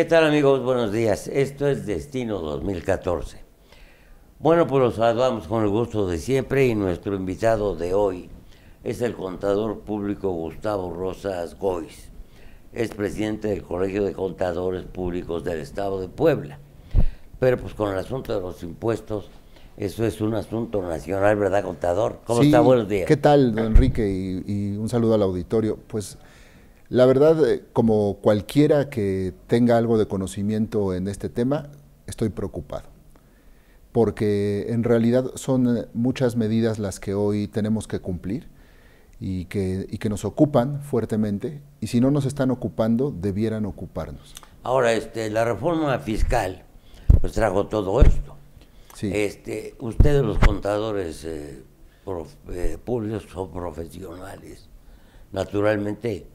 ¿Qué tal amigos? Buenos días. Esto es Destino 2014. Bueno, pues los saludamos con el gusto de siempre y nuestro invitado de hoy es el contador público Gustavo Rosas Gois. Es presidente del Colegio de Contadores Públicos del Estado de Puebla. Pero pues con el asunto de los impuestos, eso es un asunto nacional, ¿verdad, contador? ¿Cómo sí, está? Buenos días. ¿Qué tal, don Enrique? Y, y un saludo al auditorio. Pues la verdad, eh, como cualquiera que tenga algo de conocimiento en este tema, estoy preocupado, porque en realidad son eh, muchas medidas las que hoy tenemos que cumplir y que, que nos ocupan fuertemente, y si no nos están ocupando, debieran ocuparnos. Ahora, este, la reforma fiscal pues trajo todo esto. Sí. Este, ustedes los contadores eh, públicos son profesionales, naturalmente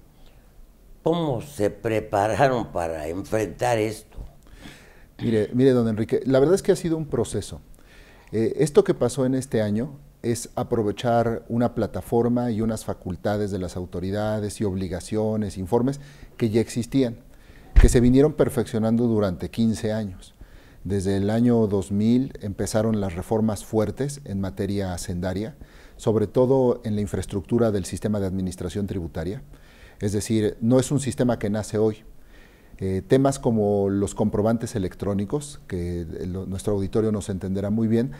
¿Cómo se prepararon para enfrentar esto? Mire, mire, don Enrique, la verdad es que ha sido un proceso. Eh, esto que pasó en este año es aprovechar una plataforma y unas facultades de las autoridades y obligaciones, informes que ya existían, que se vinieron perfeccionando durante 15 años. Desde el año 2000 empezaron las reformas fuertes en materia hacendaria, sobre todo en la infraestructura del sistema de administración tributaria. Es decir, no es un sistema que nace hoy. Eh, temas como los comprobantes electrónicos, que eh, nuestro auditorio nos entenderá muy bien,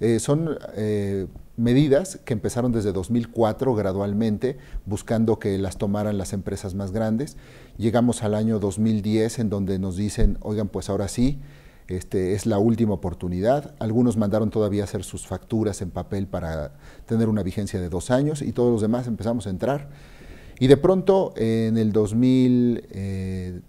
eh, son medidas que empezaron desde 2004 gradualmente, buscando que las tomaran las empresas más grandes. Llegamos al año 2010 en donde nos dicen, oigan, pues ahora sí, este, es la última oportunidad. Algunos mandaron todavía hacer sus facturas en papel para tener una vigencia de dos años y todos los demás empezamos a entrar y de pronto en el 2013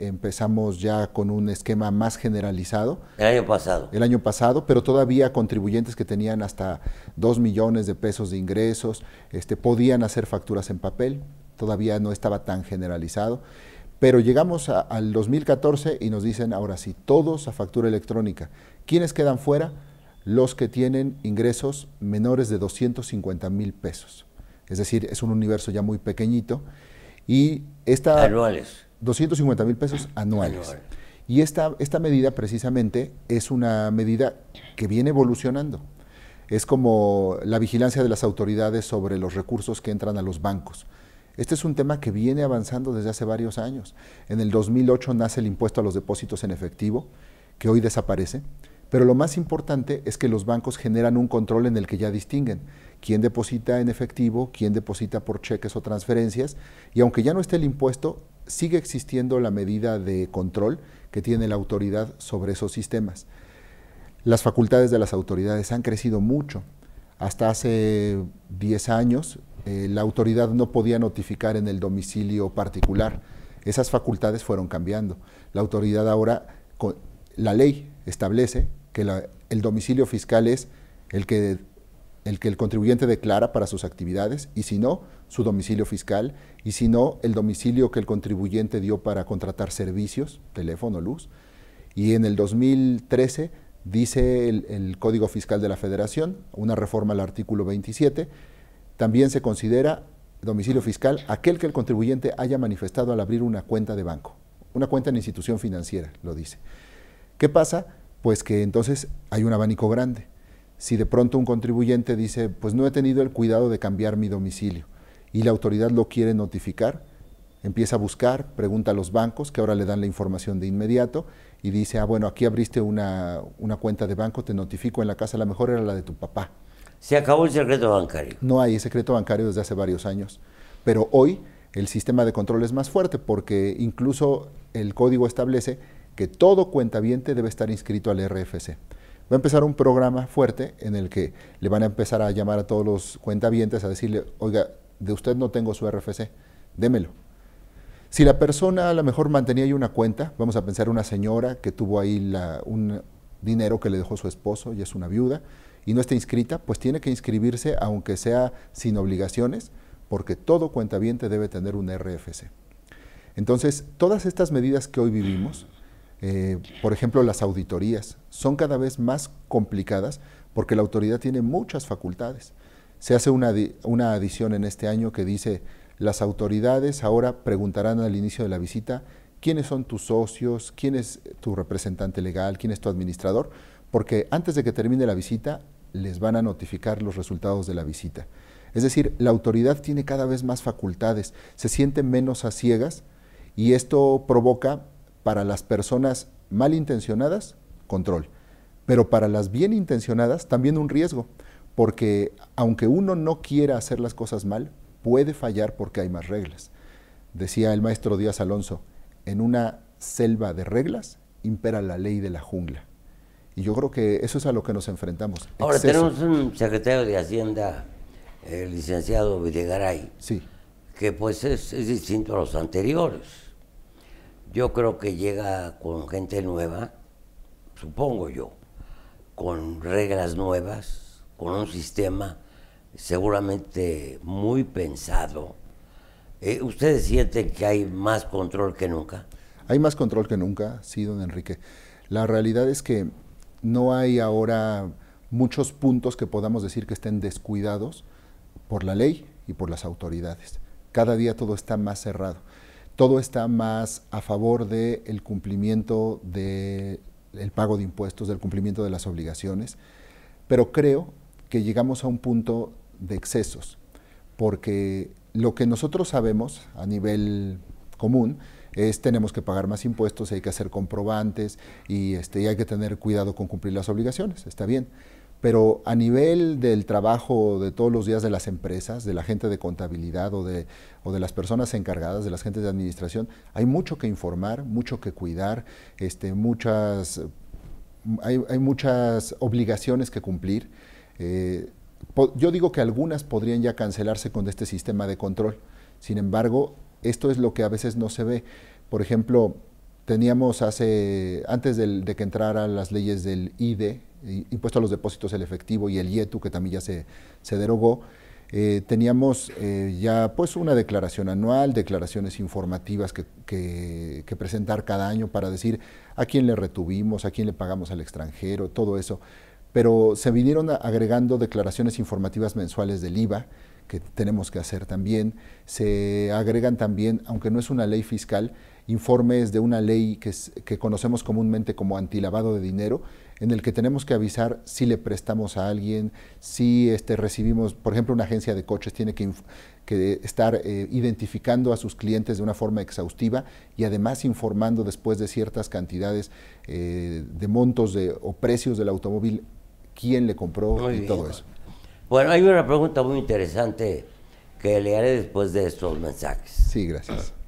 empezamos ya con un esquema más generalizado. El año pasado. El año pasado, pero todavía contribuyentes que tenían hasta 2 millones de pesos de ingresos este, podían hacer facturas en papel, todavía no estaba tan generalizado. Pero llegamos al 2014 y nos dicen ahora sí, todos a factura electrónica. ¿Quiénes quedan fuera? Los que tienen ingresos menores de 250 mil pesos. Es decir, es un universo ya muy pequeñito. Y esta... Anuales. 250 mil pesos anuales. Y esta, esta medida precisamente es una medida que viene evolucionando. Es como la vigilancia de las autoridades sobre los recursos que entran a los bancos. Este es un tema que viene avanzando desde hace varios años. En el 2008 nace el impuesto a los depósitos en efectivo, que hoy desaparece. Pero lo más importante es que los bancos generan un control en el que ya distinguen quién deposita en efectivo, quién deposita por cheques o transferencias, y aunque ya no esté el impuesto, sigue existiendo la medida de control que tiene la autoridad sobre esos sistemas. Las facultades de las autoridades han crecido mucho. Hasta hace 10 años, eh, la autoridad no podía notificar en el domicilio particular. Esas facultades fueron cambiando. La autoridad ahora, la ley establece que el domicilio fiscal es el que, el que el contribuyente declara para sus actividades y si no, su domicilio fiscal y si no, el domicilio que el contribuyente dio para contratar servicios, teléfono, luz. Y en el 2013 dice el Código Fiscal de la Federación, una reforma al artículo 27, también se considera domicilio fiscal aquel que el contribuyente haya manifestado al abrir una cuenta de banco, una cuenta en institución financiera, lo dice. ¿Qué pasa? pues que entonces hay un abanico grande. Si de pronto un contribuyente dice, pues no he tenido el cuidado de cambiar mi domicilio y la autoridad lo quiere notificar, empieza a buscar, pregunta a los bancos, que ahora le dan la información de inmediato, y dice, ah, bueno, aquí abriste una, una, cuenta de banco, te notifico en la casa, la mejor era la de tu papá. Se acabó el secreto bancario. No hay secreto bancario desde hace varios años, pero hoy el sistema de control es más fuerte porque incluso el código establece que todo cuentaviente debe estar inscrito al RFC. Va a empezar un programa fuerte en el que le van a empezar a llamar a todos los cuentavientes a decirle, oiga, de usted no tengo su RFC, démelo. Si la persona a lo mejor mantenía ahí una cuenta, vamos a pensar una señora que tuvo ahí un dinero que le dejó su esposo y es una viuda y no está inscrita, pues tiene que inscribirse aunque sea sin obligaciones, porque todo cuentaviente debe tener un RFC. Entonces, todas estas medidas que hoy vivimos eh, por ejemplo, las auditorías son cada vez más complicadas porque la autoridad tiene muchas facultades. Se hace una, una adición en este año que dice, las autoridades ahora preguntarán al inicio de la visita quiénes son tus socios, quién es tu representante legal, quién es tu administrador, porque antes de que termine la visita les van a notificar los resultados de la visita. Es decir, la autoridad tiene cada vez más facultades, se sienten menos a ciegas y esto provoca para las personas malintencionadas, control. Pero para las bien intencionadas, también un riesgo, porque aunque uno no quiera hacer las cosas mal, puede fallar porque hay más reglas. Decía el maestro Díaz Alonso, en una selva de reglas impera la ley de la jungla. Y yo creo que eso es a lo que nos enfrentamos. Ahora tenemos un secretario de Hacienda, el licenciado Videgaray, sí. que pues es distinto a los anteriores. Yo creo que llega con gente nueva, supongo yo, con reglas nuevas, con un sistema seguramente muy pensado. Eh, ¿Ustedes sienten que hay más control que nunca? Hay más control que nunca, sí, don Enrique. La realidad es que no hay ahora muchos puntos que podamos decir que estén descuidados por la ley y por las autoridades. Cada día todo está más cerrado todo está más a favor del cumplimiento del pago de impuestos, del cumplimiento de las obligaciones, pero creo que llegamos a un punto de excesos, porque lo que nosotros sabemos a nivel común es tenemos que pagar más impuestos, hay que hacer comprobantes y, este, y hay que tener cuidado con cumplir las obligaciones, está bien pero a nivel del trabajo de todos los días de las empresas, de la gente de contabilidad o de, las personas encargadas, de las gentes de administración, hay mucho que informar, mucho que cuidar, este, muchas, hay, muchas obligaciones que cumplir. Eh, yo digo que algunas podrían ya cancelarse con este sistema de control. Sin embargo, esto es lo que a veces no se ve. Por ejemplo, teníamos hace, antes de que entraran las leyes del IDE, impuesto a los depósitos, el efectivo y el IETU, que también ya se, derogó, eh, teníamos eh, ya pues una declaración anual, declaraciones informativas que, que, presentar cada año para decir a quién le retuvimos, a quién le pagamos al extranjero, todo eso. Pero se vinieron agregando declaraciones informativas mensuales del IVA, que tenemos que hacer también. Se agregan también, aunque no es una ley fiscal, informes de una ley que, conocemos comúnmente como antilavado de dinero, en el que tenemos que avisar si le prestamos a alguien, si este, recibimos, por ejemplo, una agencia de coches tiene que, estar eh, identificando a sus clientes de una forma exhaustiva y además informando después de ciertas cantidades eh, de montos de, o precios del automóvil quién le compró y todo eso. Bueno, hay una pregunta muy interesante que le haré después de estos mensajes. Sí, gracias.